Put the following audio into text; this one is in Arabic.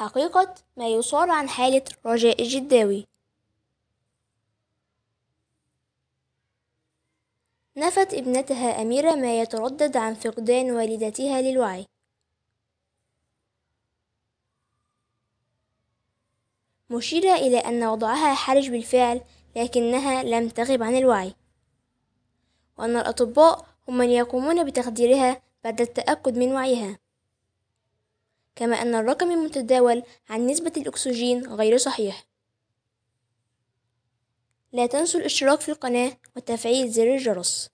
حقيقة ما يصار عن حالة رجاء الجداوي نفت ابنتها أميرة ما يتردد عن فقدان والدتها للوعي مشيرة إلى أن وضعها حرج بالفعل لكنها لم تغب عن الوعي وأن الأطباء هم من يقومون بتخديرها بعد التأكد من وعيها كما أن الرقم المتداول عن نسبة الأكسجين غير صحيح لا تنسوا الاشتراك في القناة وتفعيل زر الجرس